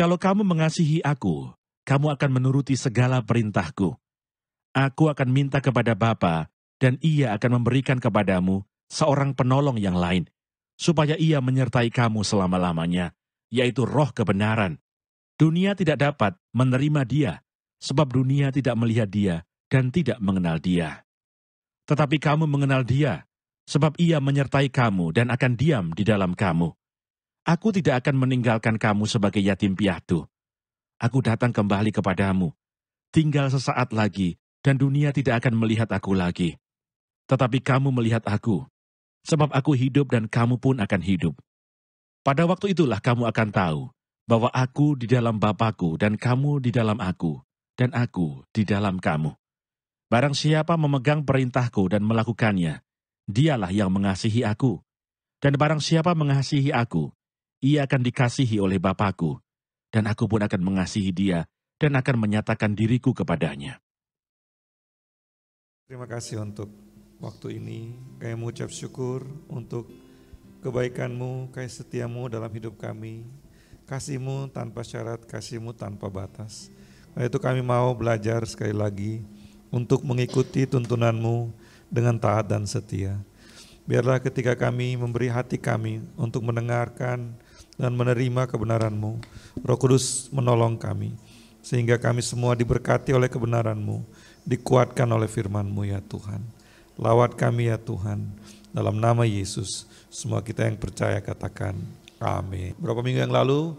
Jikalau kamu mengasihi aku, kamu akan menuruti segala perintahku. Aku akan minta kepada Bapa, dan ia akan memberikan kepadamu seorang penolong yang lain, supaya ia menyertai kamu selama-lamanya, yaitu roh kebenaran. Dunia tidak dapat menerima dia, sebab dunia tidak melihat dia dan tidak mengenal dia. Tetapi kamu mengenal dia, sebab ia menyertai kamu dan akan diam di dalam kamu. Aku tidak akan meninggalkan kamu sebagai yatim piatu. Aku datang kembali kepadamu. Tinggal sesaat lagi, dan dunia tidak akan melihat aku lagi. Tetapi kamu melihat aku, sebab aku hidup dan kamu pun akan hidup. Pada waktu itulah kamu akan tahu bahwa aku di dalam Bapakku dan kamu di dalam aku, dan aku di dalam kamu. Barang siapa memegang perintahku dan melakukannya, dialah yang mengasihi aku. Dan barang siapa mengasihi aku, ia akan dikasihi oleh Bapakku, dan aku pun akan mengasihi dia dan akan menyatakan diriku kepadanya. Terima kasih untuk waktu ini. Kami mengucap syukur untuk kebaikanmu, kasih setiamu dalam hidup kami. Kasihmu tanpa syarat, kasihmu tanpa batas. Karena itu kami mau belajar sekali lagi untuk mengikuti tuntunanmu dengan taat dan setia. Biarlah ketika kami memberi hati kami untuk mendengarkan dan menerima kebenaran-Mu. Roh Kudus menolong kami, sehingga kami semua diberkati oleh kebenaran-Mu, dikuatkan oleh firman-Mu ya Tuhan. Lawat kami ya Tuhan, dalam nama Yesus, semua kita yang percaya katakan amin. Berapa minggu yang lalu,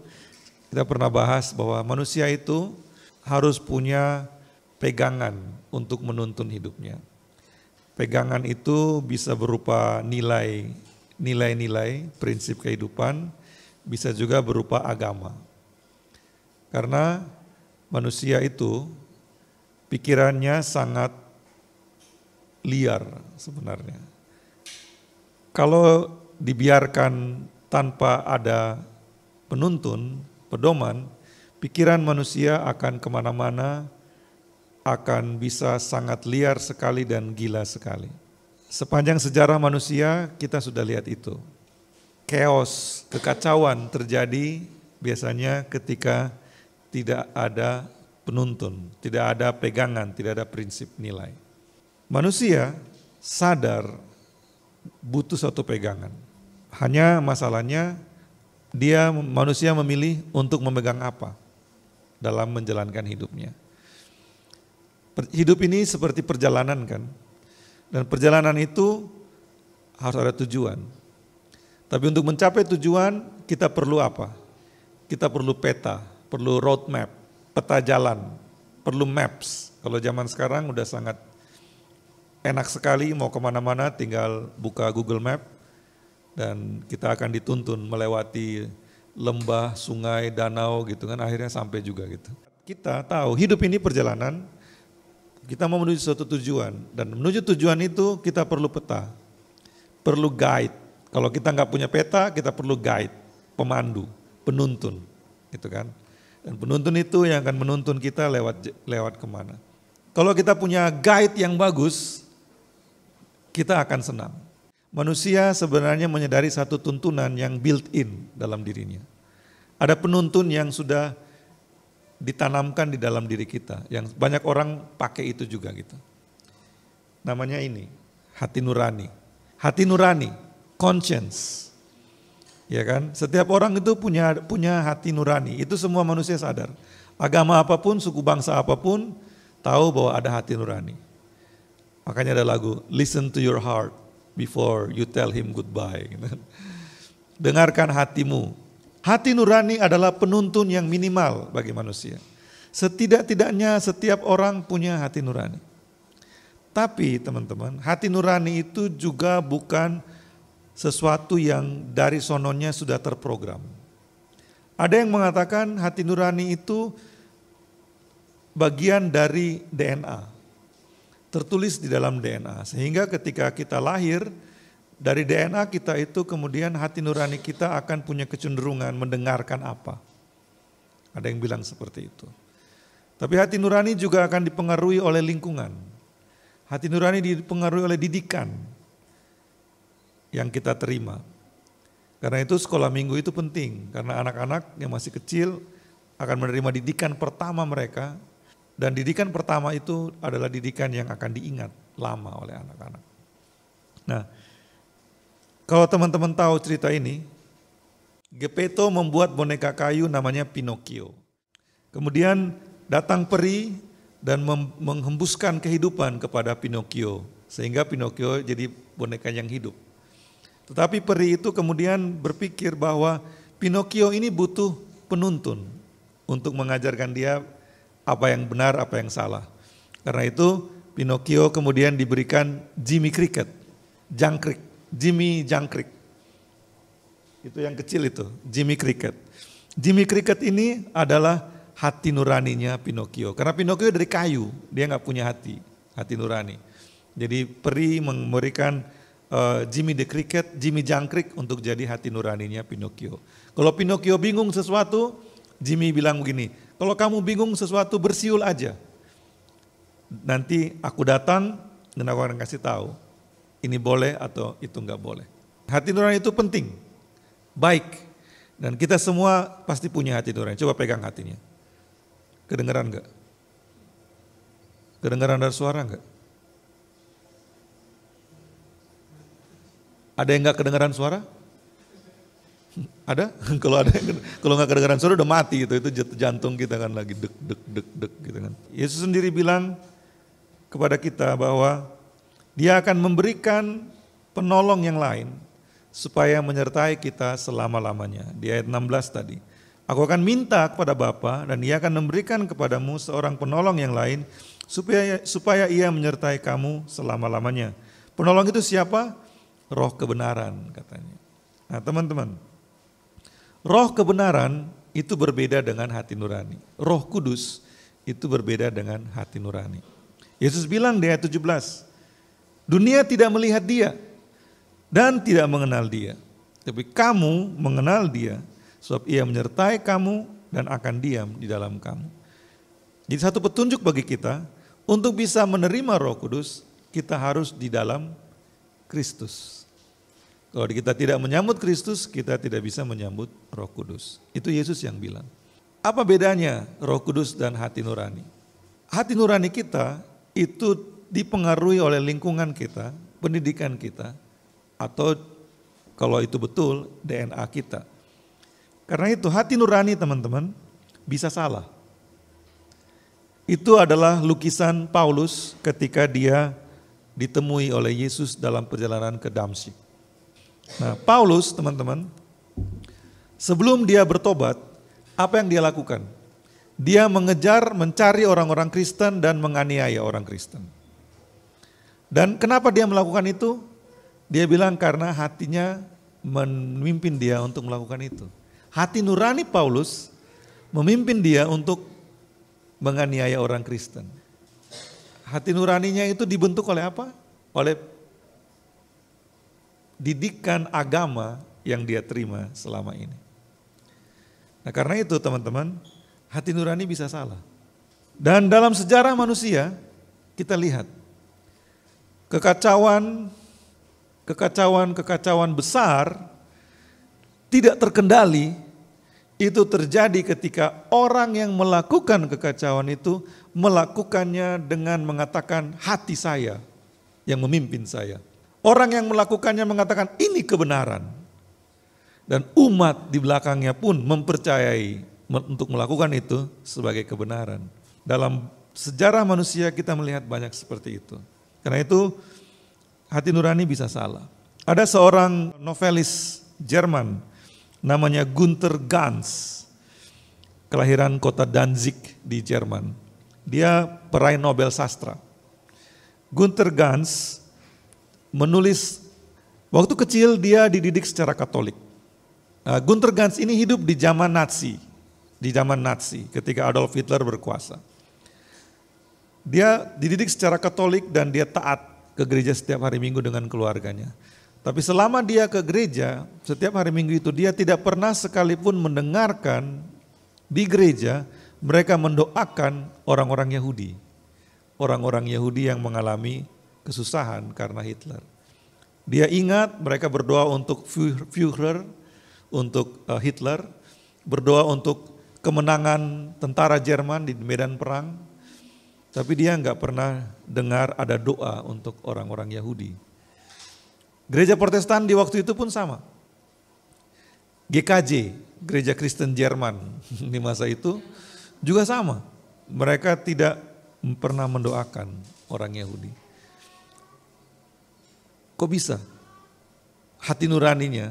kita pernah bahas bahwa manusia itu harus punya pegangan untuk menuntun hidupnya. Pegangan itu bisa berupa nilai, nilai-nilai, prinsip kehidupan, bisa juga berupa agama. Karena manusia itu pikirannya sangat liar sebenarnya. Kalau dibiarkan tanpa ada penuntun, pedoman, pikiran manusia akan kemana-mana, akan bisa sangat liar sekali dan gila sekali. Sepanjang sejarah manusia, kita sudah lihat itu chaos, kekacauan terjadi biasanya ketika tidak ada penuntun, tidak ada pegangan, tidak ada prinsip nilai. Manusia sadar butuh satu pegangan. Hanya masalahnya dia manusia memilih untuk memegang apa dalam menjalankan hidupnya. Hidup ini seperti perjalanan kan. Dan perjalanan itu harus ada tujuan. Tapi untuk mencapai tujuan kita perlu apa? Kita perlu peta, perlu roadmap, peta jalan, perlu maps. Kalau zaman sekarang udah sangat enak sekali mau kemana-mana tinggal buka Google Map dan kita akan dituntun melewati lembah, sungai, danau gitu kan akhirnya sampai juga gitu. Kita tahu hidup ini perjalanan, kita mau menuju suatu tujuan dan menuju tujuan itu kita perlu peta, perlu guide, kalau kita nggak punya peta, kita perlu guide, pemandu, penuntun, gitu kan? Dan penuntun itu yang akan menuntun kita lewat lewat kemana. Kalau kita punya guide yang bagus, kita akan senang. Manusia sebenarnya menyadari satu tuntunan yang built-in dalam dirinya. Ada penuntun yang sudah ditanamkan di dalam diri kita, yang banyak orang pakai itu juga gitu. Namanya ini, hati nurani. Hati nurani conscience. Ya kan? Setiap orang itu punya punya hati nurani. Itu semua manusia sadar. Agama apapun, suku bangsa apapun tahu bahwa ada hati nurani. Makanya ada lagu Listen to your heart before you tell him goodbye. Dengarkan hatimu. Hati nurani adalah penuntun yang minimal bagi manusia. Setidak-tidaknya setiap orang punya hati nurani. Tapi teman-teman, hati nurani itu juga bukan sesuatu yang dari sononya sudah terprogram. Ada yang mengatakan hati nurani itu bagian dari DNA, tertulis di dalam DNA, sehingga ketika kita lahir, dari DNA kita itu kemudian hati nurani kita akan punya kecenderungan mendengarkan apa. Ada yang bilang seperti itu. Tapi hati nurani juga akan dipengaruhi oleh lingkungan. Hati nurani dipengaruhi oleh didikan, yang kita terima. Karena itu sekolah minggu itu penting karena anak-anak yang masih kecil akan menerima didikan pertama mereka dan didikan pertama itu adalah didikan yang akan diingat lama oleh anak-anak. Nah, kalau teman-teman tahu cerita ini, Gepetto membuat boneka kayu namanya Pinocchio. Kemudian datang peri dan menghembuskan kehidupan kepada Pinocchio sehingga Pinocchio jadi boneka yang hidup. Tetapi peri itu kemudian berpikir bahwa Pinocchio ini butuh penuntun untuk mengajarkan dia apa yang benar, apa yang salah. Karena itu Pinocchio kemudian diberikan Jimmy Cricket, jangkrik, Jimmy jangkrik. Itu yang kecil itu, Jimmy Cricket. Jimmy Cricket ini adalah hati nuraninya Pinocchio. Karena Pinocchio dari kayu, dia nggak punya hati, hati nurani. Jadi peri memberikan Eh, Jimmy the Cricket, Jimmy Jangkrik untuk jadi hati nuraninya Pinocchio. Kalau Pinocchio bingung sesuatu, Jimmy bilang begini, kalau kamu bingung sesuatu bersiul aja. Nanti aku datang dan aku akan kasih tahu ini boleh atau itu enggak boleh. Hati nurani itu penting, baik. Dan kita semua pasti punya hati nurani. Coba pegang hatinya. Kedengeran nggak? Kedengeran ada suara enggak? Ada yang gak kedengaran suara? Ada? kalau ada kalau nggak kedengaran suara udah mati gitu. Itu jantung kita kan lagi deg deg deg deg gitu kan. Yesus sendiri bilang kepada kita bahwa dia akan memberikan penolong yang lain supaya menyertai kita selama-lamanya. Di ayat 16 tadi. Aku akan minta kepada Bapa dan Dia akan memberikan kepadamu seorang penolong yang lain supaya supaya ia menyertai kamu selama-lamanya. Penolong itu siapa? roh kebenaran katanya. Nah teman-teman, roh kebenaran itu berbeda dengan hati nurani. Roh kudus itu berbeda dengan hati nurani. Yesus bilang di ayat 17, dunia tidak melihat dia dan tidak mengenal dia. Tapi kamu mengenal dia sebab ia menyertai kamu dan akan diam di dalam kamu. Jadi satu petunjuk bagi kita untuk bisa menerima roh kudus kita harus di dalam Kristus. Kalau kita tidak menyambut Kristus, kita tidak bisa menyambut Roh Kudus. Itu Yesus yang bilang. Apa bedanya Roh Kudus dan hati nurani? Hati nurani kita itu dipengaruhi oleh lingkungan kita, pendidikan kita, atau kalau itu betul DNA kita. Karena itu hati nurani teman-teman bisa salah. Itu adalah lukisan Paulus ketika dia ditemui oleh Yesus dalam perjalanan ke Damsyik. Nah, Paulus, teman-teman, sebelum dia bertobat, apa yang dia lakukan? Dia mengejar, mencari orang-orang Kristen dan menganiaya orang Kristen. Dan kenapa dia melakukan itu? Dia bilang karena hatinya memimpin dia untuk melakukan itu. Hati nurani Paulus memimpin dia untuk menganiaya orang Kristen. Hati nuraninya itu dibentuk oleh apa? Oleh didikan agama yang dia terima selama ini. Nah karena itu teman-teman, hati nurani bisa salah. Dan dalam sejarah manusia, kita lihat kekacauan kekacauan-kekacauan besar tidak terkendali itu terjadi ketika orang yang melakukan kekacauan itu melakukannya dengan mengatakan hati saya yang memimpin saya. Orang yang melakukannya mengatakan ini kebenaran. Dan umat di belakangnya pun mempercayai untuk melakukan itu sebagai kebenaran. Dalam sejarah manusia kita melihat banyak seperti itu. Karena itu hati nurani bisa salah. Ada seorang novelis Jerman namanya Gunther Gans. Kelahiran kota Danzig di Jerman. Dia peraih Nobel sastra. Gunther Gans menulis. Waktu kecil dia dididik secara Katolik. Nah, Gunter Gans ini hidup di zaman Nazi, di zaman Nazi ketika Adolf Hitler berkuasa. Dia dididik secara Katolik dan dia taat ke gereja setiap hari Minggu dengan keluarganya. Tapi selama dia ke gereja, setiap hari Minggu itu dia tidak pernah sekalipun mendengarkan di gereja mereka mendoakan orang-orang Yahudi. Orang-orang Yahudi yang mengalami kesusahan karena Hitler. Dia ingat mereka berdoa untuk Führer, untuk eh, Hitler, berdoa untuk kemenangan tentara Jerman di medan perang, tapi dia nggak pernah dengar ada doa untuk orang-orang Yahudi. Gereja Protestan di waktu itu pun sama. GKJ, Gereja Kristen Jerman di masa itu juga sama. Mereka tidak pernah mendoakan orang Yahudi. Kok bisa? Hati nuraninya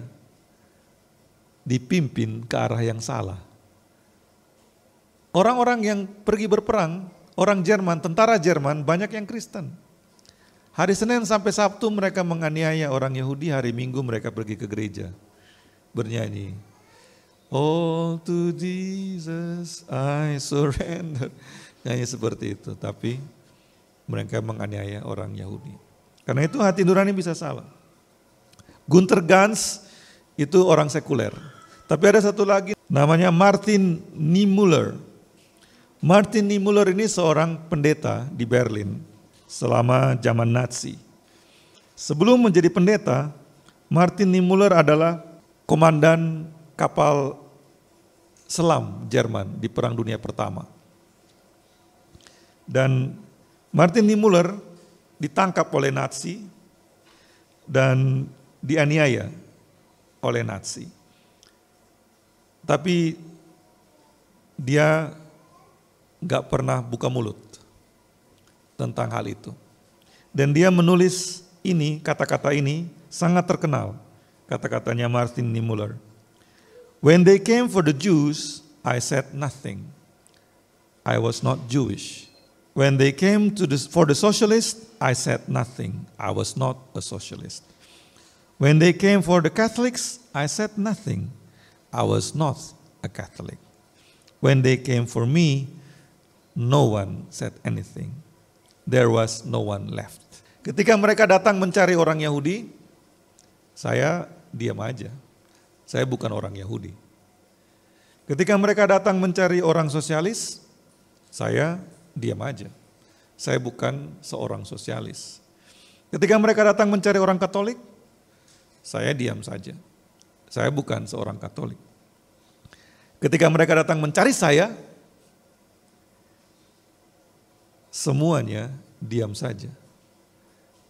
dipimpin ke arah yang salah. Orang-orang yang pergi berperang, orang Jerman, tentara Jerman banyak yang Kristen. Hari Senin sampai Sabtu mereka menganiaya orang Yahudi, hari Minggu mereka pergi ke gereja bernyanyi. All to Jesus I surrender. Nyanyi seperti itu, tapi mereka menganiaya orang Yahudi. Karena itu hati nurani bisa salah. Gunter Gans itu orang sekuler. Tapi ada satu lagi namanya Martin Niemöller. Martin Niemöller ini seorang pendeta di Berlin selama zaman Nazi. Sebelum menjadi pendeta, Martin Niemöller adalah komandan kapal selam Jerman di Perang Dunia Pertama. Dan Martin Niemöller ditangkap oleh Nazi dan dianiaya oleh Nazi. Tapi dia nggak pernah buka mulut tentang hal itu. Dan dia menulis ini, kata-kata ini sangat terkenal. Kata-katanya Martin Niemöller. When they came for the Jews, I said nothing. I was not Jewish. When they came to this, for the socialist, I said nothing. I was not a socialist. When they came for the Catholics, I said nothing. I was not a Catholic. When they came for me, no one said anything. There was no one left. Ketika mereka datang mencari orang Yahudi, saya diam aja. Saya bukan orang Yahudi. Ketika mereka datang mencari orang sosialis, saya diam aja. Saya bukan seorang sosialis. Ketika mereka datang mencari orang Katolik, saya diam saja. Saya bukan seorang Katolik. Ketika mereka datang mencari saya, semuanya diam saja.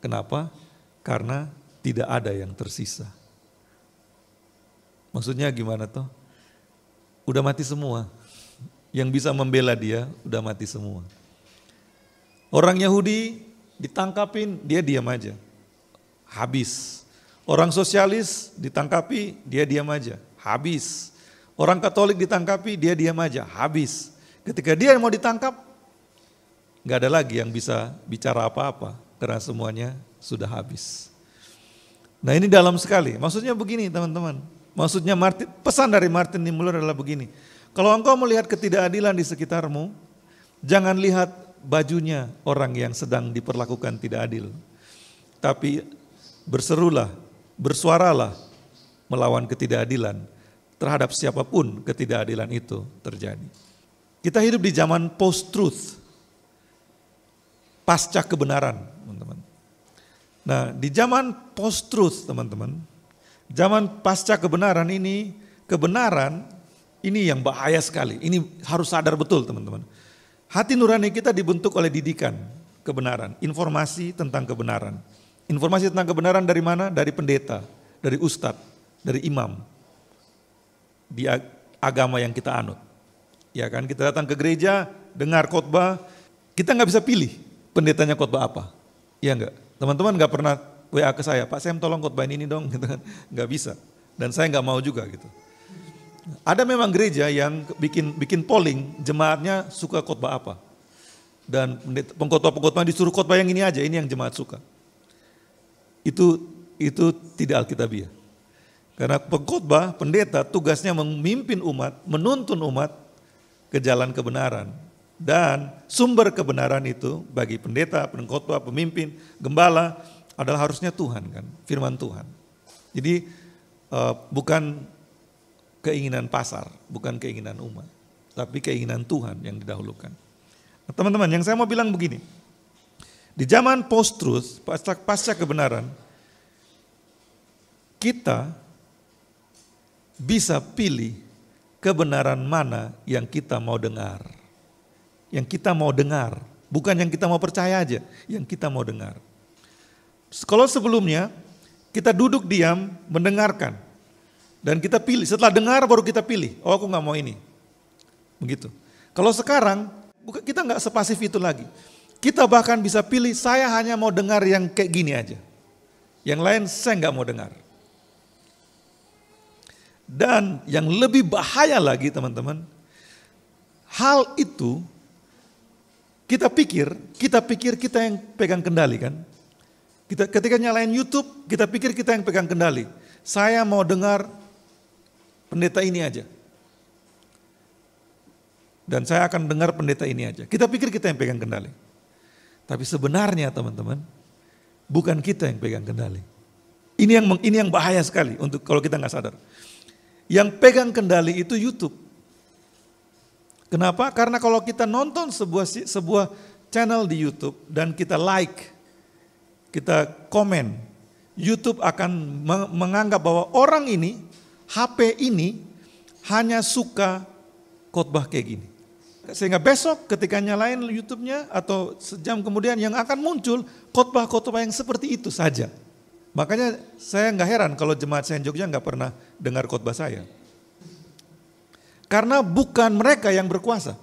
Kenapa? Karena tidak ada yang tersisa. Maksudnya gimana toh? Udah mati semua yang bisa membela dia udah mati semua. Orang Yahudi ditangkapin, dia diam aja. Habis. Orang sosialis ditangkapi, dia diam aja. Habis. Orang Katolik ditangkapi, dia diam aja. Habis. Ketika dia mau ditangkap, nggak ada lagi yang bisa bicara apa-apa karena semuanya sudah habis. Nah ini dalam sekali. Maksudnya begini teman-teman. Maksudnya Martin, pesan dari Martin Niemöller adalah begini kalau engkau melihat ketidakadilan di sekitarmu, jangan lihat bajunya orang yang sedang diperlakukan tidak adil. Tapi berserulah, bersuaralah melawan ketidakadilan terhadap siapapun ketidakadilan itu terjadi. Kita hidup di zaman post-truth, pasca kebenaran, teman-teman. Nah, di zaman post-truth, teman-teman, zaman pasca kebenaran ini, kebenaran ini yang bahaya sekali. Ini harus sadar betul teman-teman. Hati nurani kita dibentuk oleh didikan, kebenaran, informasi tentang kebenaran. Informasi tentang kebenaran dari mana? Dari pendeta, dari ustadz, dari imam. Di agama yang kita anut. Ya kan, kita datang ke gereja, dengar khotbah, kita nggak bisa pilih pendetanya khotbah apa. ya nggak? Teman-teman nggak pernah WA ke saya, Pak Sam tolong khotbah ini dong, gitu kan? Nggak bisa. Dan saya nggak mau juga gitu. Ada memang gereja yang bikin bikin polling jemaatnya suka khotbah apa. Dan pengkhotbah-pengkhotbah disuruh khotbah yang ini aja, ini yang jemaat suka. Itu itu tidak alkitabiah. Karena pengkhotbah, pendeta tugasnya memimpin umat, menuntun umat ke jalan kebenaran. Dan sumber kebenaran itu bagi pendeta, pengkhotbah, pemimpin, gembala adalah harusnya Tuhan kan, firman Tuhan. Jadi eh, bukan keinginan pasar, bukan keinginan umat, tapi keinginan Tuhan yang didahulukan. teman nah, teman-teman, yang saya mau bilang begini. Di zaman post truth, pasca, pasca kebenaran, kita bisa pilih kebenaran mana yang kita mau dengar. Yang kita mau dengar, bukan yang kita mau percaya aja, yang kita mau dengar. Kalau sebelumnya kita duduk diam mendengarkan, dan kita pilih, setelah dengar baru kita pilih, oh aku nggak mau ini. Begitu. Kalau sekarang, kita nggak sepasif itu lagi. Kita bahkan bisa pilih, saya hanya mau dengar yang kayak gini aja. Yang lain saya nggak mau dengar. Dan yang lebih bahaya lagi teman-teman, hal itu kita pikir, kita pikir kita yang pegang kendali kan. Kita ketika nyalain YouTube, kita pikir kita yang pegang kendali. Saya mau dengar pendeta ini aja. Dan saya akan dengar pendeta ini aja. Kita pikir kita yang pegang kendali. Tapi sebenarnya teman-teman, bukan kita yang pegang kendali. Ini yang ini yang bahaya sekali untuk kalau kita nggak sadar. Yang pegang kendali itu YouTube. Kenapa? Karena kalau kita nonton sebuah sebuah channel di YouTube dan kita like, kita komen, YouTube akan menganggap bahwa orang ini HP ini hanya suka khotbah kayak gini. Sehingga besok ketika nyalain YouTube-nya atau sejam kemudian yang akan muncul khotbah-khotbah yang seperti itu saja. Makanya saya nggak heran kalau jemaat saya Jogja nggak pernah dengar khotbah saya. Karena bukan mereka yang berkuasa.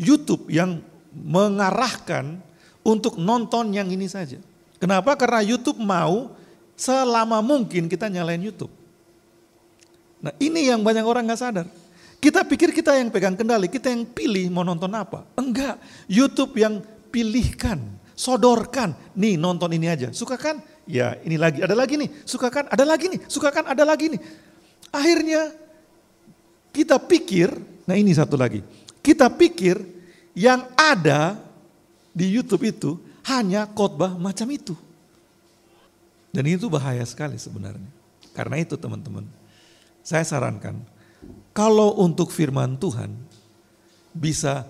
YouTube yang mengarahkan untuk nonton yang ini saja. Kenapa? Karena YouTube mau selama mungkin kita nyalain YouTube. Nah ini yang banyak orang nggak sadar. Kita pikir kita yang pegang kendali, kita yang pilih mau nonton apa. Enggak, YouTube yang pilihkan, sodorkan. Nih nonton ini aja, suka kan? Ya ini lagi, ada lagi nih, suka kan? Ada lagi nih, suka kan? Ada lagi nih. Akhirnya kita pikir, nah ini satu lagi. Kita pikir yang ada di YouTube itu hanya khotbah macam itu. Dan itu bahaya sekali sebenarnya. Karena itu teman-teman, saya sarankan, kalau untuk firman Tuhan bisa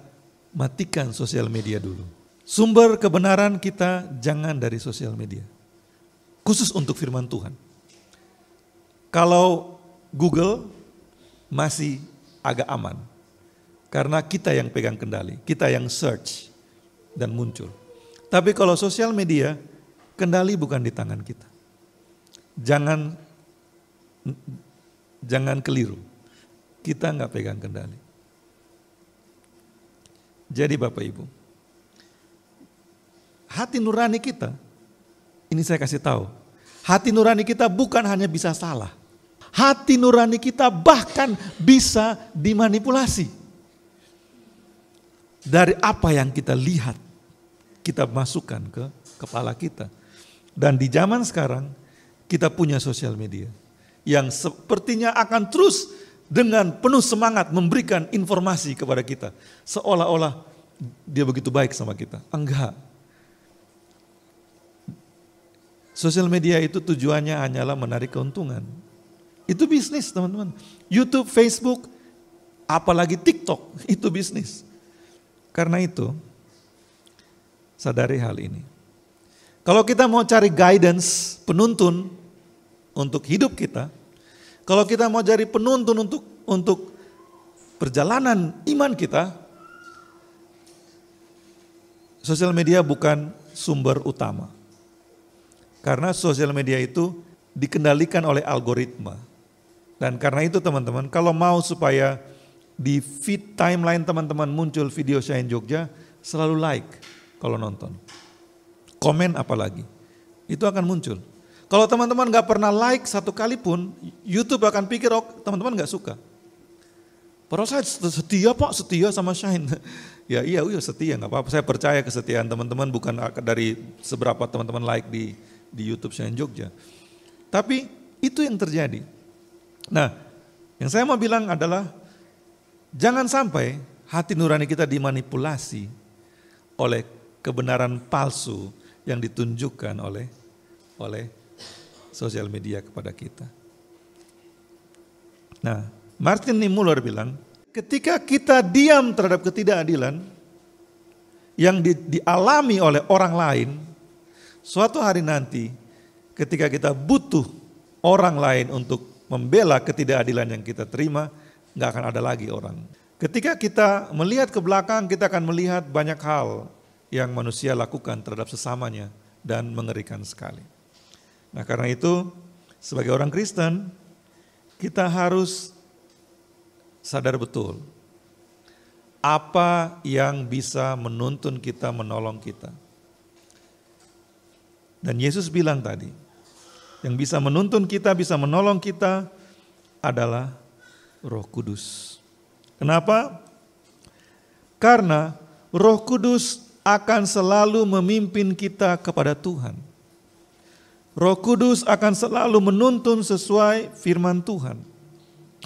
matikan sosial media dulu. Sumber kebenaran kita jangan dari sosial media. Khusus untuk firman Tuhan. Kalau Google masih agak aman. Karena kita yang pegang kendali, kita yang search dan muncul. Tapi kalau sosial media, kendali bukan di tangan kita. Jangan Jangan keliru. Kita nggak pegang kendali. Jadi Bapak Ibu, hati nurani kita, ini saya kasih tahu, hati nurani kita bukan hanya bisa salah. Hati nurani kita bahkan bisa dimanipulasi. Dari apa yang kita lihat, kita masukkan ke kepala kita. Dan di zaman sekarang, kita punya sosial media yang sepertinya akan terus dengan penuh semangat memberikan informasi kepada kita. Seolah-olah dia begitu baik sama kita. Enggak. Sosial media itu tujuannya hanyalah menarik keuntungan. Itu bisnis teman-teman. Youtube, Facebook, apalagi TikTok, itu bisnis. Karena itu, sadari hal ini. Kalau kita mau cari guidance, penuntun, untuk hidup kita, kalau kita mau jadi penuntun untuk untuk perjalanan iman kita, sosial media bukan sumber utama. Karena sosial media itu dikendalikan oleh algoritma. Dan karena itu teman-teman, kalau mau supaya di feed timeline teman-teman muncul video Shine Jogja, selalu like kalau nonton. Komen apalagi. Itu akan muncul. Kalau teman-teman nggak pernah like satu kali pun, YouTube akan pikir oh, teman-teman nggak suka. Padahal saya setia pak, setia sama Shine. ya iya, iya setia nggak apa-apa. Saya percaya kesetiaan teman-teman bukan dari seberapa teman-teman like di di YouTube Shine Jogja. Tapi itu yang terjadi. Nah, yang saya mau bilang adalah jangan sampai hati nurani kita dimanipulasi oleh kebenaran palsu yang ditunjukkan oleh oleh sosial media kepada kita. Nah, Martin Niemöller bilang, ketika kita diam terhadap ketidakadilan yang di, dialami oleh orang lain, suatu hari nanti ketika kita butuh orang lain untuk membela ketidakadilan yang kita terima, nggak akan ada lagi orang. Ketika kita melihat ke belakang, kita akan melihat banyak hal yang manusia lakukan terhadap sesamanya dan mengerikan sekali. Nah karena itu sebagai orang Kristen kita harus sadar betul apa yang bisa menuntun kita, menolong kita. Dan Yesus bilang tadi, yang bisa menuntun kita, bisa menolong kita adalah Roh Kudus. Kenapa? Karena Roh Kudus akan selalu memimpin kita kepada Tuhan. Roh Kudus akan selalu menuntun sesuai firman Tuhan.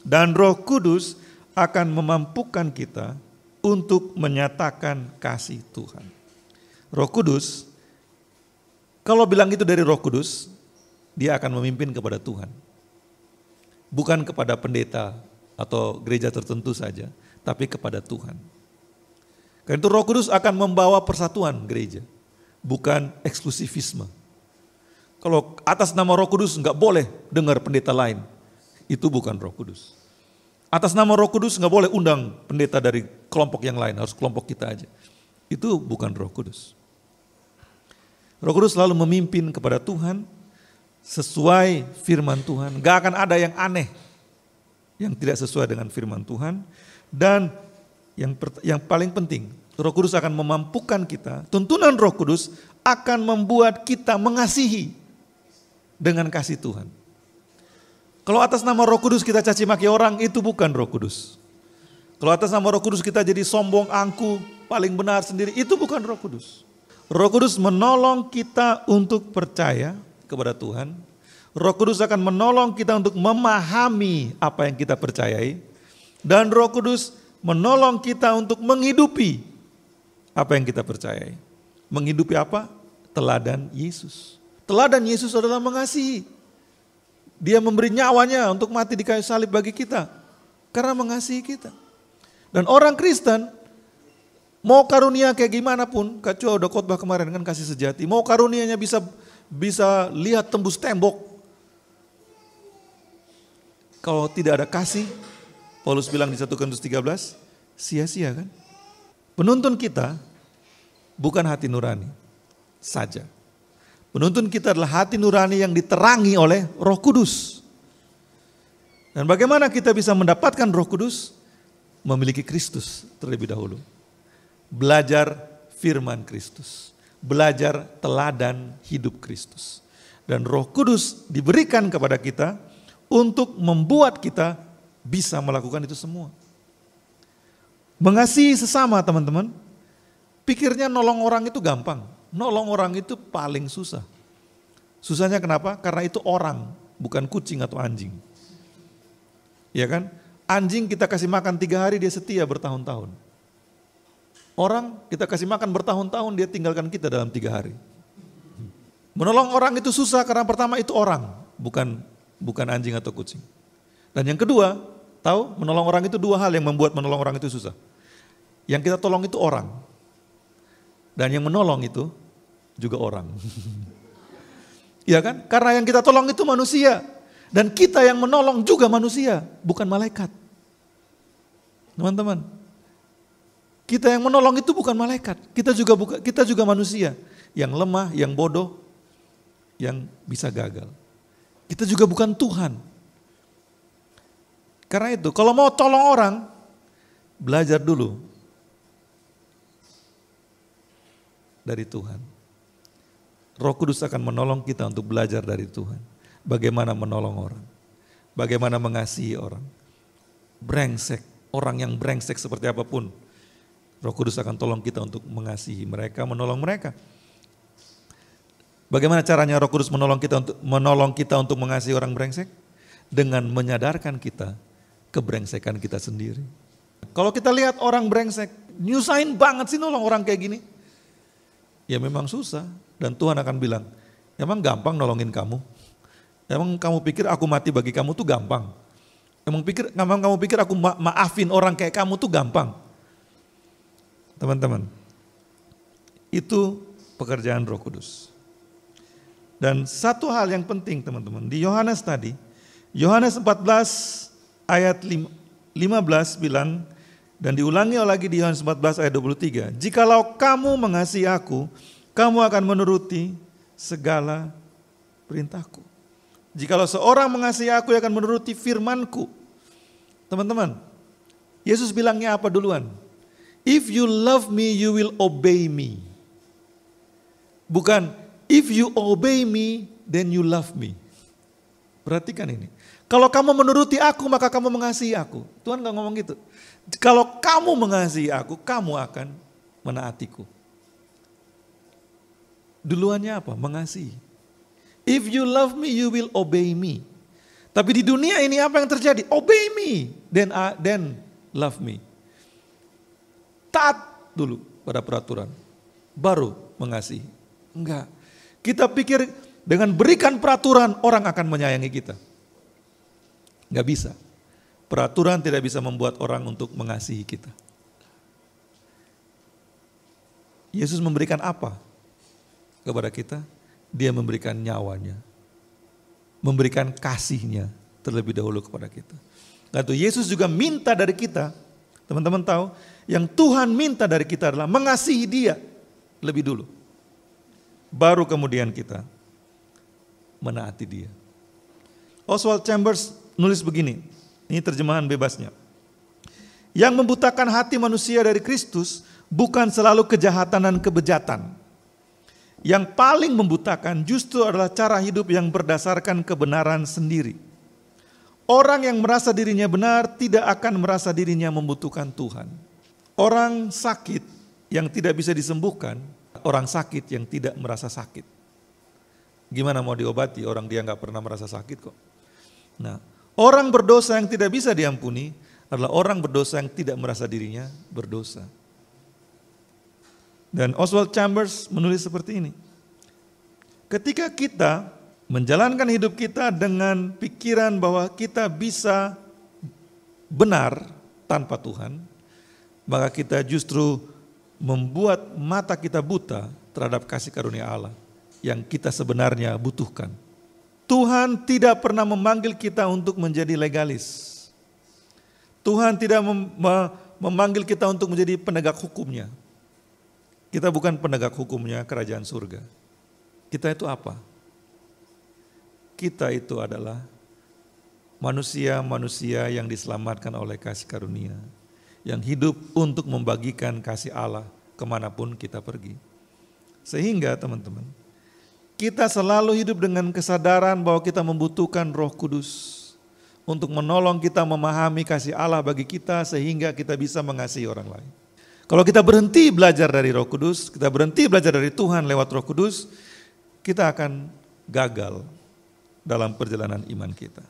Dan Roh Kudus akan memampukan kita untuk menyatakan kasih Tuhan. Roh Kudus kalau bilang itu dari Roh Kudus, dia akan memimpin kepada Tuhan. Bukan kepada pendeta atau gereja tertentu saja, tapi kepada Tuhan. Karena itu Roh Kudus akan membawa persatuan gereja, bukan eksklusivisme. Kalau atas nama Roh Kudus nggak boleh dengar pendeta lain. Itu bukan Roh Kudus. Atas nama Roh Kudus nggak boleh undang pendeta dari kelompok yang lain, harus kelompok kita aja. Itu bukan Roh Kudus. Roh Kudus selalu memimpin kepada Tuhan sesuai firman Tuhan. Gak akan ada yang aneh yang tidak sesuai dengan firman Tuhan dan yang yang paling penting Roh Kudus akan memampukan kita, tuntunan Roh Kudus akan membuat kita mengasihi dengan kasih Tuhan. Kalau atas nama Roh Kudus kita caci maki orang, itu bukan Roh Kudus. Kalau atas nama Roh Kudus kita jadi sombong, angku, paling benar sendiri, itu bukan Roh Kudus. Roh Kudus menolong kita untuk percaya kepada Tuhan. Roh Kudus akan menolong kita untuk memahami apa yang kita percayai dan Roh Kudus menolong kita untuk menghidupi apa yang kita percayai. Menghidupi apa? Teladan Yesus. Teladan Yesus adalah mengasihi. Dia memberi nyawanya untuk mati di kayu salib bagi kita. Karena mengasihi kita. Dan orang Kristen mau karunia kayak gimana pun, kacau udah khotbah kemarin kan kasih sejati. Mau karunianya bisa bisa lihat tembus tembok. Kalau tidak ada kasih, Paulus bilang di 1 Korintus 13, sia-sia kan? Penuntun kita bukan hati nurani saja Menuntun kita adalah hati nurani yang diterangi oleh Roh Kudus. Dan bagaimana kita bisa mendapatkan Roh Kudus? Memiliki Kristus terlebih dahulu. Belajar firman Kristus, belajar teladan hidup Kristus. Dan Roh Kudus diberikan kepada kita untuk membuat kita bisa melakukan itu semua. Mengasihi sesama, teman-teman. Pikirnya nolong orang itu gampang. Nolong orang itu paling susah. Susahnya kenapa? Karena itu orang, bukan kucing atau anjing. Ya kan? Anjing kita kasih makan tiga hari dia setia bertahun-tahun. Orang kita kasih makan bertahun-tahun dia tinggalkan kita dalam tiga hari. Menolong orang itu susah karena pertama itu orang, bukan bukan anjing atau kucing. Dan yang kedua, tahu menolong orang itu dua hal yang membuat menolong orang itu susah. Yang kita tolong itu orang. Dan yang menolong itu juga orang. Iya kan? Karena yang kita tolong itu manusia. Dan kita yang menolong juga manusia, bukan malaikat. Teman-teman, kita yang menolong itu bukan malaikat. Kita juga buka, kita juga manusia yang lemah, yang bodoh, yang bisa gagal. Kita juga bukan Tuhan. Karena itu, kalau mau tolong orang, belajar dulu dari Tuhan. Roh Kudus akan menolong kita untuk belajar dari Tuhan. Bagaimana menolong orang. Bagaimana mengasihi orang. Brengsek, orang yang brengsek seperti apapun. Roh Kudus akan tolong kita untuk mengasihi mereka, menolong mereka. Bagaimana caranya Roh Kudus menolong kita untuk menolong kita untuk mengasihi orang brengsek? Dengan menyadarkan kita kebrengsekan kita sendiri. Kalau kita lihat orang brengsek, nyusahin banget sih nolong orang kayak gini. Ya memang susah dan Tuhan akan bilang, ya emang gampang nolongin kamu? Ya emang kamu pikir aku mati bagi kamu tuh gampang? Ya emang pikir emang kamu pikir aku ma maafin orang kayak kamu tuh gampang? Teman-teman, itu pekerjaan Roh Kudus. Dan satu hal yang penting teman-teman, di Yohanes tadi, Yohanes 14 ayat 15 bilang, dan diulangi lagi di Yohanes 14 ayat 23. Jikalau kamu mengasihi aku, kamu akan menuruti segala perintahku. Jikalau seorang mengasihi aku, ia akan menuruti firmanku. Teman-teman, Yesus bilangnya apa duluan? If you love me, you will obey me. Bukan, if you obey me, then you love me. Perhatikan ini. Kalau kamu menuruti aku, maka kamu mengasihi aku. Tuhan gak ngomong gitu. Kalau kamu mengasihi aku, kamu akan menaatiku. Duluannya apa? Mengasihi. If you love me, you will obey me. Tapi di dunia ini apa yang terjadi? Obey me, then, I, then love me. Taat dulu pada peraturan, baru mengasihi. Enggak. Kita pikir dengan berikan peraturan orang akan menyayangi kita. Gak bisa. Peraturan tidak bisa membuat orang untuk mengasihi kita. Yesus memberikan apa kepada kita? Dia memberikan nyawanya. Memberikan kasihnya terlebih dahulu kepada kita. Lalu nah, Yesus juga minta dari kita, teman-teman tahu, yang Tuhan minta dari kita adalah mengasihi dia lebih dulu. Baru kemudian kita menaati dia. Oswald Chambers nulis begini. Ini terjemahan bebasnya. Yang membutakan hati manusia dari Kristus bukan selalu kejahatan dan kebejatan. Yang paling membutakan justru adalah cara hidup yang berdasarkan kebenaran sendiri. Orang yang merasa dirinya benar tidak akan merasa dirinya membutuhkan Tuhan. Orang sakit yang tidak bisa disembuhkan, orang sakit yang tidak merasa sakit. Gimana mau diobati orang dia nggak pernah merasa sakit kok. Nah, Orang berdosa yang tidak bisa diampuni adalah orang berdosa yang tidak merasa dirinya berdosa. Dan Oswald Chambers menulis seperti ini. Ketika kita menjalankan hidup kita dengan pikiran bahwa kita bisa benar tanpa Tuhan, maka kita justru membuat mata kita buta terhadap kasih karunia Allah yang kita sebenarnya butuhkan. Tuhan tidak pernah memanggil kita untuk menjadi legalis. Tuhan tidak mem memanggil kita untuk menjadi penegak hukumnya. Kita bukan penegak hukumnya kerajaan surga. Kita itu apa? Kita itu adalah manusia-manusia yang diselamatkan oleh kasih karunia. Yang hidup untuk membagikan kasih Allah kemanapun kita pergi. Sehingga teman-teman, kita selalu hidup dengan kesadaran bahwa kita membutuhkan Roh Kudus untuk menolong kita memahami kasih Allah bagi kita sehingga kita bisa mengasihi orang lain. Kalau kita berhenti belajar dari Roh Kudus, kita berhenti belajar dari Tuhan lewat Roh Kudus, kita akan gagal dalam perjalanan iman kita.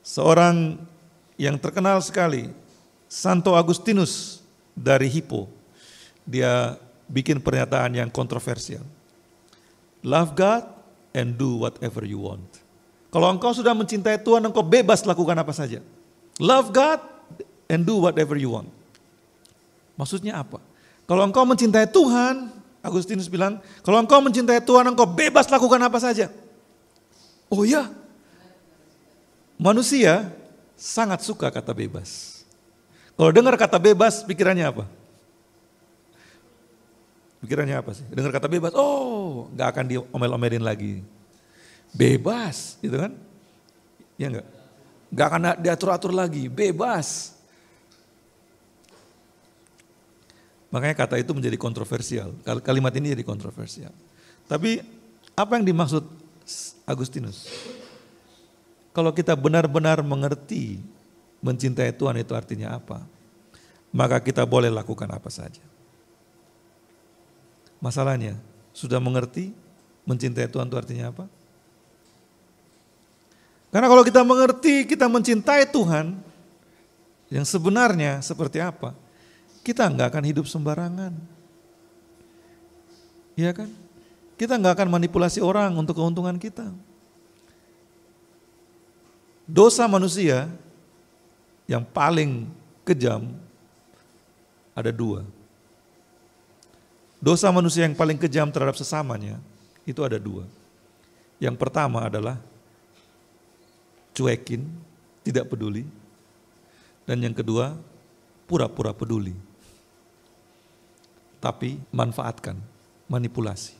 Seorang yang terkenal sekali, Santo Agustinus dari Hippo, dia bikin pernyataan yang kontroversial. Love God and do whatever you want. Kalau engkau sudah mencintai Tuhan, engkau bebas lakukan apa saja. Love God and do whatever you want. Maksudnya apa? Kalau engkau mencintai Tuhan, Agustinus bilang, kalau engkau mencintai Tuhan, engkau bebas lakukan apa saja. Oh ya, manusia sangat suka kata bebas. Kalau dengar kata bebas, pikirannya apa? Pikirannya apa sih? Dengar kata bebas, oh nggak akan diomel-omelin lagi. Bebas, gitu kan? Ya enggak? Nggak akan diatur-atur lagi, bebas. Makanya kata itu menjadi kontroversial. Kalimat ini jadi kontroversial. Tapi apa yang dimaksud Agustinus? Kalau kita benar-benar mengerti mencintai Tuhan itu artinya apa? Maka kita boleh lakukan apa saja. Masalahnya, sudah mengerti mencintai Tuhan itu artinya apa? Karena kalau kita mengerti, kita mencintai Tuhan yang sebenarnya seperti apa, kita nggak akan hidup sembarangan. Iya kan? Kita nggak akan manipulasi orang untuk keuntungan kita. Dosa manusia yang paling kejam ada dua. Dosa manusia yang paling kejam terhadap sesamanya itu ada dua. Yang pertama adalah cuekin, tidak peduli. Dan yang kedua, pura-pura peduli. Tapi manfaatkan, manipulasi.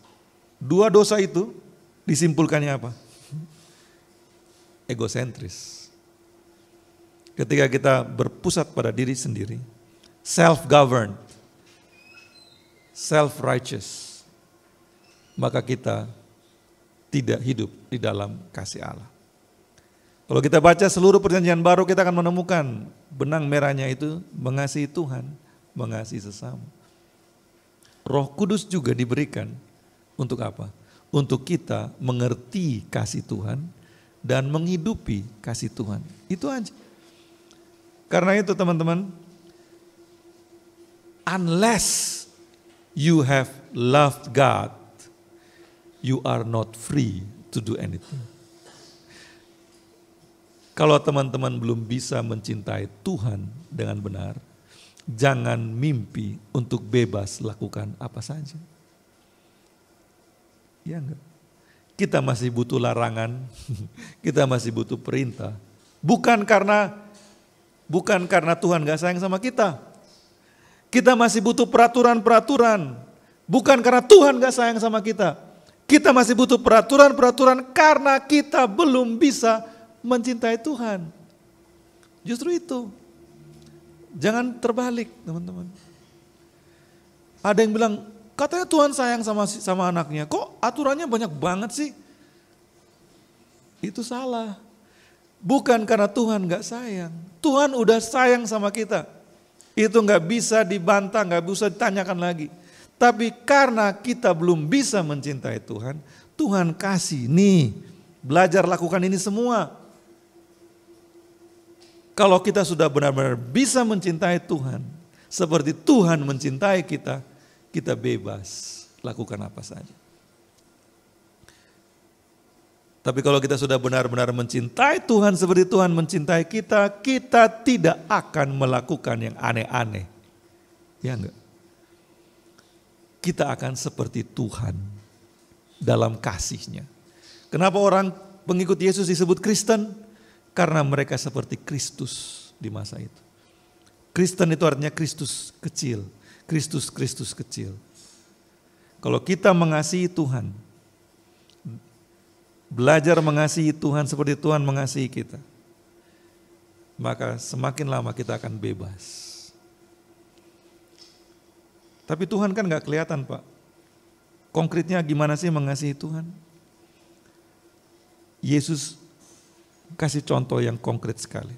Dua dosa itu disimpulkannya apa? Egosentris. Ketika kita berpusat pada diri sendiri, self-governed, self-righteous, maka kita tidak hidup di dalam kasih Allah. Kalau kita baca seluruh perjanjian baru kita akan menemukan benang merahnya itu mengasihi Tuhan, mengasihi sesama. Roh Kudus juga diberikan untuk apa? Untuk kita mengerti kasih Tuhan dan menghidupi kasih Tuhan. Itu aja. Karena itu teman-teman, unless you have loved God, you are not free to do anything. Kalau teman-teman belum bisa mencintai Tuhan dengan benar, jangan mimpi untuk bebas lakukan apa saja. Ya enggak? Kita masih butuh larangan, kita masih butuh perintah. Bukan karena bukan karena Tuhan gak sayang sama kita, kita masih butuh peraturan-peraturan. Bukan karena Tuhan gak sayang sama kita. Kita masih butuh peraturan-peraturan karena kita belum bisa mencintai Tuhan. Justru itu. Jangan terbalik teman-teman. Ada yang bilang, katanya Tuhan sayang sama sama anaknya. Kok aturannya banyak banget sih? Itu salah. Bukan karena Tuhan gak sayang. Tuhan udah sayang sama kita. Itu nggak bisa dibantah, nggak bisa ditanyakan lagi. Tapi karena kita belum bisa mencintai Tuhan, Tuhan kasih nih, belajar lakukan ini semua. Kalau kita sudah benar-benar bisa mencintai Tuhan, seperti Tuhan mencintai kita, kita bebas lakukan apa saja. Tapi kalau kita sudah benar-benar mencintai Tuhan seperti Tuhan mencintai kita, kita tidak akan melakukan yang aneh-aneh. Ya enggak? Kita akan seperti Tuhan dalam kasihnya. Kenapa orang pengikut Yesus disebut Kristen? Karena mereka seperti Kristus di masa itu. Kristen itu artinya Kristus kecil. Kristus, Kristus kecil. Kalau kita mengasihi Tuhan, belajar mengasihi Tuhan seperti Tuhan mengasihi kita, maka semakin lama kita akan bebas. Tapi Tuhan kan nggak kelihatan pak. Konkretnya gimana sih mengasihi Tuhan? Yesus kasih contoh yang konkret sekali.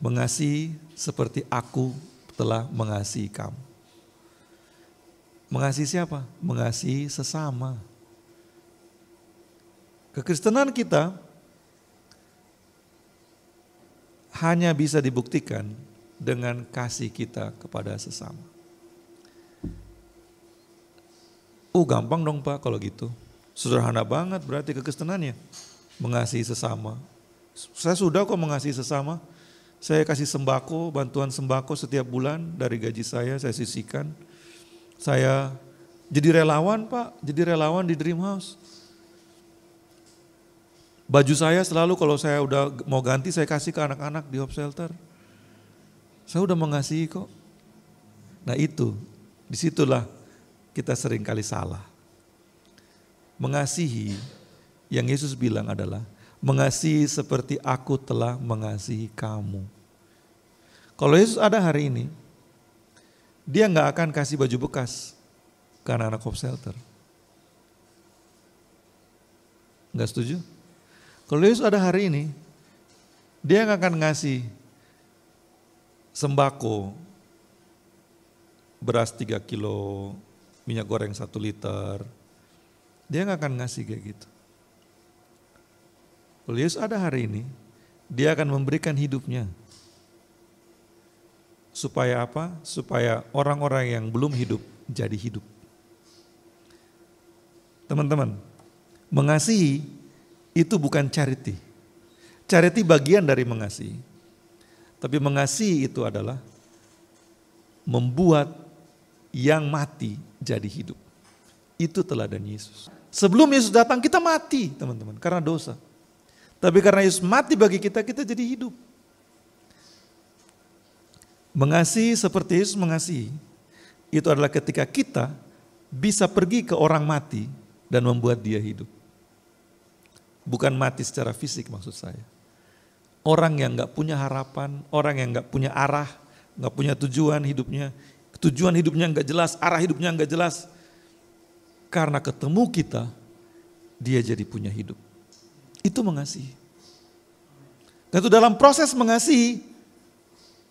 Mengasihi seperti aku telah mengasihi kamu. Mengasihi siapa? Mengasihi sesama. Kekristenan kita hanya bisa dibuktikan dengan kasih kita kepada sesama. Uh gampang dong Pak kalau gitu. Sederhana banget berarti kekristenannya. Mengasihi sesama. Saya sudah kok mengasihi sesama. Saya kasih sembako, bantuan sembako setiap bulan dari gaji saya, saya sisihkan. Saya jadi relawan Pak, jadi relawan di Dream House Baju saya selalu kalau saya udah mau ganti saya kasih ke anak-anak di hope shelter. Saya udah mengasihi kok. Nah itu, disitulah kita sering kali salah. Mengasihi yang Yesus bilang adalah mengasihi seperti aku telah mengasihi kamu. Kalau Yesus ada hari ini, dia nggak akan kasih baju bekas ke anak-anak hope shelter. Nggak setuju? Kalau Yesus ada hari ini, dia yang akan ngasih sembako, beras 3 kilo, minyak goreng 1 liter. Dia nggak akan ngasih kayak gitu. Kalau Yesus ada hari ini, dia akan memberikan hidupnya. Supaya apa? Supaya orang-orang yang belum hidup jadi hidup. Teman-teman, mengasihi itu bukan charity. Charity bagian dari mengasihi. Tapi mengasihi itu adalah membuat yang mati jadi hidup. Itu teladan Yesus. Sebelum Yesus datang kita mati teman-teman karena dosa. Tapi karena Yesus mati bagi kita, kita jadi hidup. Mengasihi seperti Yesus mengasihi. Itu adalah ketika kita bisa pergi ke orang mati dan membuat dia hidup. Bukan mati secara fisik maksud saya. Orang yang nggak punya harapan, orang yang nggak punya arah, nggak punya tujuan hidupnya, tujuan hidupnya nggak jelas, arah hidupnya nggak jelas. Karena ketemu kita, dia jadi punya hidup. Itu mengasihi. Dan itu dalam proses mengasihi,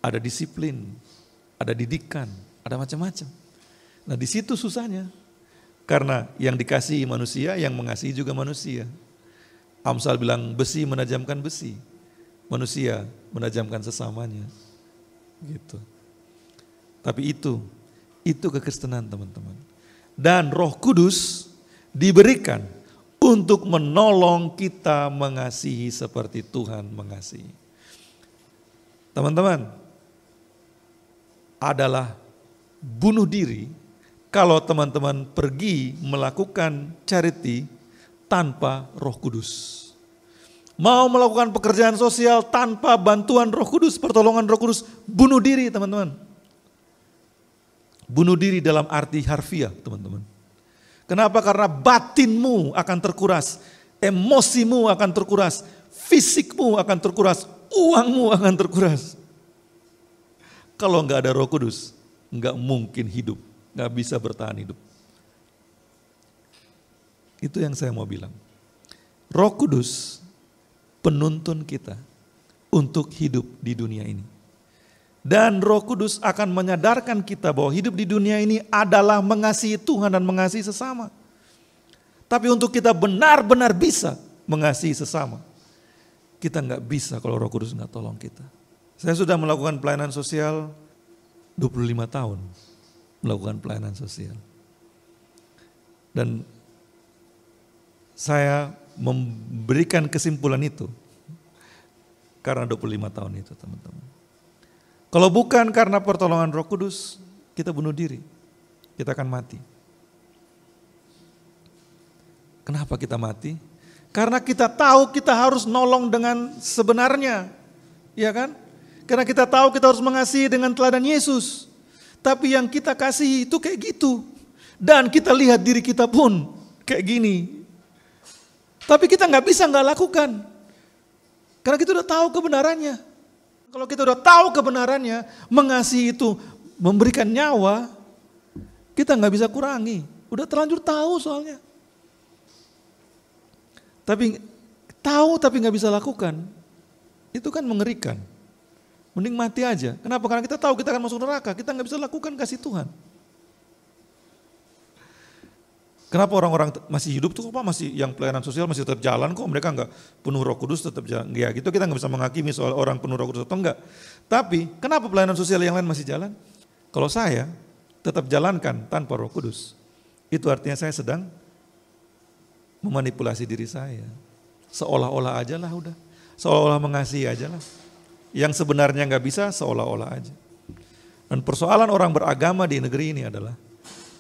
ada disiplin, ada didikan, ada macam-macam. Nah di situ susahnya. Karena yang dikasihi manusia, yang mengasihi juga manusia. Amsal bilang besi menajamkan besi, manusia menajamkan sesamanya. Gitu. Tapi itu, itu kekristenan teman-teman. Dan roh kudus diberikan untuk menolong kita mengasihi seperti Tuhan mengasihi. Teman-teman, adalah bunuh diri kalau teman-teman pergi melakukan charity tanpa Roh Kudus. Mau melakukan pekerjaan sosial tanpa bantuan Roh Kudus, pertolongan Roh Kudus, bunuh diri, teman-teman. Bunuh diri dalam arti harfiah, teman-teman. Kenapa? Karena batinmu akan terkuras, emosimu akan terkuras, fisikmu akan terkuras, uangmu akan terkuras. Kalau nggak ada Roh Kudus, nggak mungkin hidup, nggak bisa bertahan hidup. Itu yang saya mau bilang. Roh Kudus penuntun kita untuk hidup di dunia ini. Dan Roh Kudus akan menyadarkan kita bahwa hidup di dunia ini adalah mengasihi Tuhan dan mengasihi sesama. Tapi untuk kita benar-benar bisa mengasihi sesama, kita nggak bisa kalau Roh Kudus nggak tolong kita. Saya sudah melakukan pelayanan sosial 25 tahun melakukan pelayanan sosial. Dan saya memberikan kesimpulan itu karena 25 tahun itu teman-teman. Kalau bukan karena pertolongan Roh Kudus, kita bunuh diri. Kita akan mati. Kenapa kita mati? Karena kita tahu kita harus nolong dengan sebenarnya. ya kan? Karena kita tahu kita harus mengasihi dengan teladan Yesus. Tapi yang kita kasih itu kayak gitu. Dan kita lihat diri kita pun kayak gini. Tapi kita nggak bisa nggak lakukan. Karena kita udah tahu kebenarannya. Kalau kita udah tahu kebenarannya, mengasihi itu memberikan nyawa, kita nggak bisa kurangi. Udah terlanjur tahu soalnya. Tapi tahu tapi nggak bisa lakukan, itu kan mengerikan. Mending mati aja. Kenapa? Karena kita tahu kita akan masuk neraka. Kita nggak bisa lakukan kasih Tuhan. Kenapa orang-orang masih hidup tuh kok Pak masih yang pelayanan sosial masih tetap jalan kok mereka nggak penuh Roh Kudus tetap jalan. Ya gitu kita nggak bisa menghakimi soal orang penuh Roh Kudus atau enggak. Tapi kenapa pelayanan sosial yang lain masih jalan? Kalau saya tetap jalankan tanpa Roh Kudus, itu artinya saya sedang memanipulasi diri saya. Seolah-olah aja lah udah, seolah-olah mengasihi aja lah. Yang sebenarnya nggak bisa seolah-olah aja. Dan persoalan orang beragama di negeri ini adalah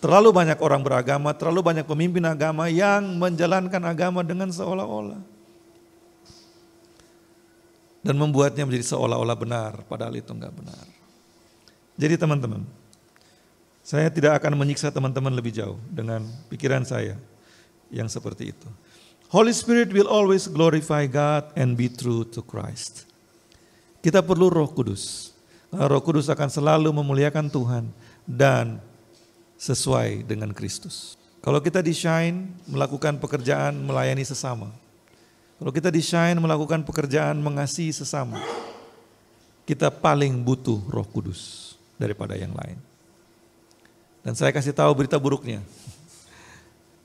Terlalu banyak orang beragama, terlalu banyak pemimpin agama yang menjalankan agama dengan seolah-olah. Dan membuatnya menjadi seolah-olah benar, padahal itu enggak benar. Jadi teman-teman, saya tidak akan menyiksa teman-teman lebih jauh dengan pikiran saya yang seperti itu. Holy Spirit will always glorify God and be true to Christ. Kita perlu roh kudus. roh kudus akan selalu memuliakan Tuhan dan sesuai dengan Kristus. Kalau kita di shine melakukan pekerjaan melayani sesama. Kalau kita di shine melakukan pekerjaan mengasihi sesama. Kita paling butuh Roh Kudus daripada yang lain. Dan saya kasih tahu berita buruknya.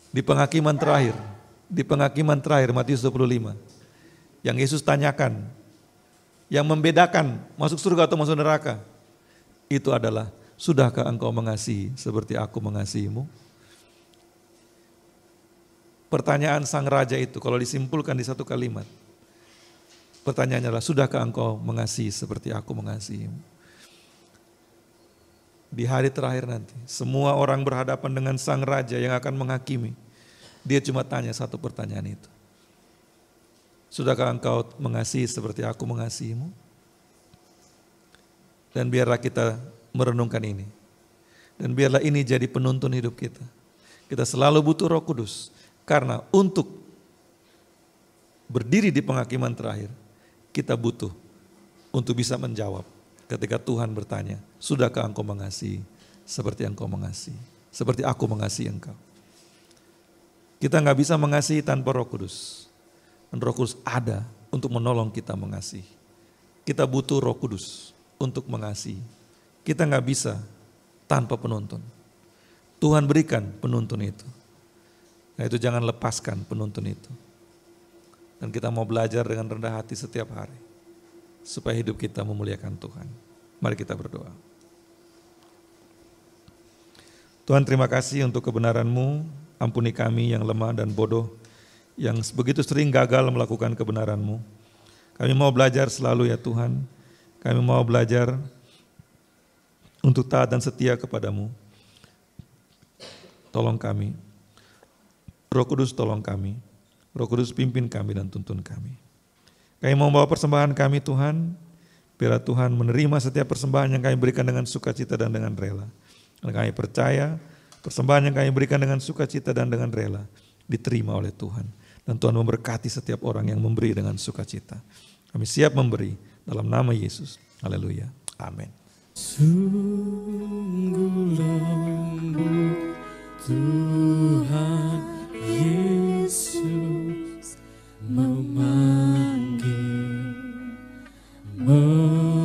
Di penghakiman terakhir, di penghakiman terakhir Matius 25 yang Yesus tanyakan yang membedakan masuk surga atau masuk neraka itu adalah Sudahkah engkau mengasihi seperti aku mengasihimu? Pertanyaan sang raja itu kalau disimpulkan di satu kalimat. Pertanyaannya adalah, sudahkah engkau mengasihi seperti aku mengasihimu? Di hari terakhir nanti, semua orang berhadapan dengan sang raja yang akan menghakimi. Dia cuma tanya satu pertanyaan itu. Sudahkah engkau mengasihi seperti aku mengasihimu? Dan biarlah kita merenungkan ini. Dan biarlah ini jadi penuntun hidup kita. Kita selalu butuh roh kudus. Karena untuk berdiri di penghakiman terakhir, kita butuh untuk bisa menjawab ketika Tuhan bertanya, Sudahkah engkau mengasihi seperti engkau mengasihi? Seperti aku mengasihi engkau. Kita nggak bisa mengasihi tanpa roh kudus. Dan roh kudus ada untuk menolong kita mengasihi. Kita butuh roh kudus untuk mengasihi. Kita nggak bisa tanpa penuntun. Tuhan berikan penuntun itu. Nah itu jangan lepaskan penuntun itu. Dan kita mau belajar dengan rendah hati setiap hari. Supaya hidup kita memuliakan Tuhan. Mari kita berdoa. Tuhan terima kasih untuk kebenaran-Mu. Ampuni kami yang lemah dan bodoh. Yang begitu sering gagal melakukan kebenaran-Mu. Kami mau belajar selalu ya Tuhan. Kami mau belajar untuk taat dan setia kepadamu. Tolong kami. Roh Kudus tolong kami. Roh Kudus pimpin kami dan tuntun kami. Kami mau membawa persembahan kami Tuhan, biarlah Tuhan menerima setiap persembahan yang kami berikan dengan sukacita dan dengan rela. Dan kami percaya persembahan yang kami berikan dengan sukacita dan dengan rela diterima oleh Tuhan. Dan Tuhan memberkati setiap orang yang memberi dengan sukacita. Kami siap memberi dalam nama Yesus. Haleluya. Amin. Sungguh lembut Tuhan Yesus memanggil. memanggil